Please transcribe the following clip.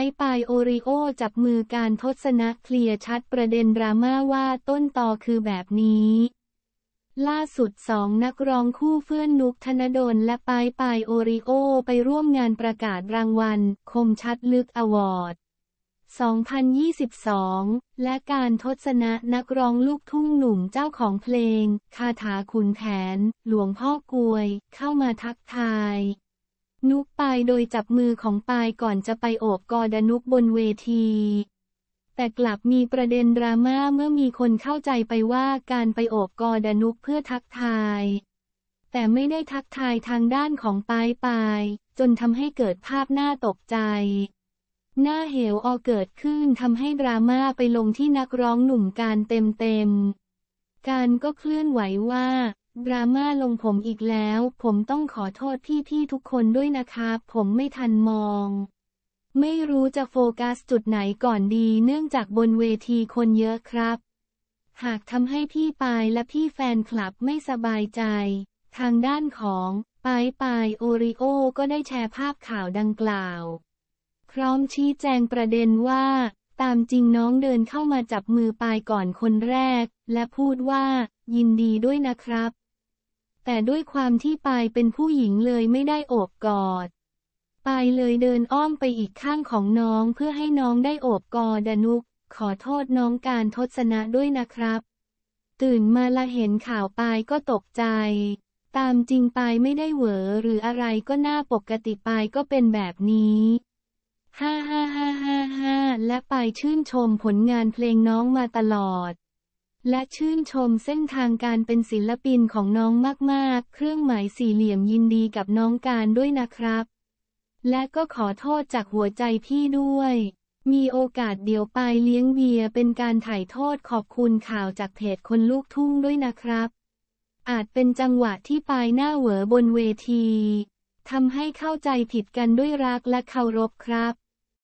ายปายโอริโอจับมือการทศนะ เคลียร์ชัดประเด็นดราม่าว่าต้นตอคือแบบนี้ ล่าสุดสองนักร้องคู่เฟื่อนนุกธนดลและปายปายโอริโอไปร่วมงานประกาศรางวัล คมชัดลึกอวอร์ด 2022 และการทศนะนักร้องลูกทุ่งหนุ่มเจ้าของเพลง คาถาขุนแผนหลวงพ่อกวย เข้ามาทักทายนุกปายโดยจับมือของปายก่อนจะไปโอบกอดนุกบนเวที แต่กลับมีประเด็นดราม่าเมื่อมีคนเข้าใจไปว่าการไปโอบกอดนุกเพื่อทักทาย แต่ไม่ได้ทักทายทางด้านของปายปาย จนทำให้เกิดภาพหน้าตกใจ หน้าเหวออเกิดขึ้นทำให้ดราม่าไปลงที่นักร้องหนุ่มการเต็มเต็ม การก็เคลื่อนไหวว่าดราม่าลงผมอีกแล้ว ผมต้องขอโทษพี่ๆทุกคนด้วยนะครับ ผมไม่ทันมอง ไม่รู้จะโฟกัสจุดไหนก่อนดี เนื่องจากบนเวทีคนเยอะครับ หากทำให้พี่ปายและพี่แฟนคลับไม่สบายใจ ทางด้านของปายปายโอริโอก็ได้แชร์ภาพข่าวดังกล่าว พร้อมชี้แจงประเด็นว่า ตามจริงน้องเดินเข้ามาจับมือปายก่อนคนแรก และพูดว่า ยินดีด้วยนะครับแต่ด้วยความที่ปายเป็นผู้หญิงเลยไม่ได้โอบกอดปายเลยเดินอ้อมไปอีกข้างของน้องเพื่อให้น้องได้โอบกอดนุกขอโทษน้องการทศนะด้วยนะครับ ตื่นมาละเห็นข่าวปายก็ตกใจ ตามจริงปายไม่ได้เหวอหรืออะไรก็น่าปกติปายก็เป็นแบบนี้ ฮ่าฮ่าฮ่าฮ่าฮ่าและปายชื่นชมผลงานเพลงน้องมาตลอดและชื่นชมเส้นทางการเป็นศิลปินของน้องมากๆ เครื่องหมายสี่เหลี่ยมยินดีกับน้องการด้วยนะครับ และก็ขอโทษจากหัวใจพี่ด้วย มีโอกาสเดี๋ยวไปเลี้ยงเบียร์เป็นการถ่ายโทษขอบคุณข่าวจากเพจคนลูกทุ่งด้วยนะครับ อาจเป็นจังหวะที่ปลายหน้าเหวอบนเวทีทำให้เข้าใจผิดกันด้วยรักและเคารพครับ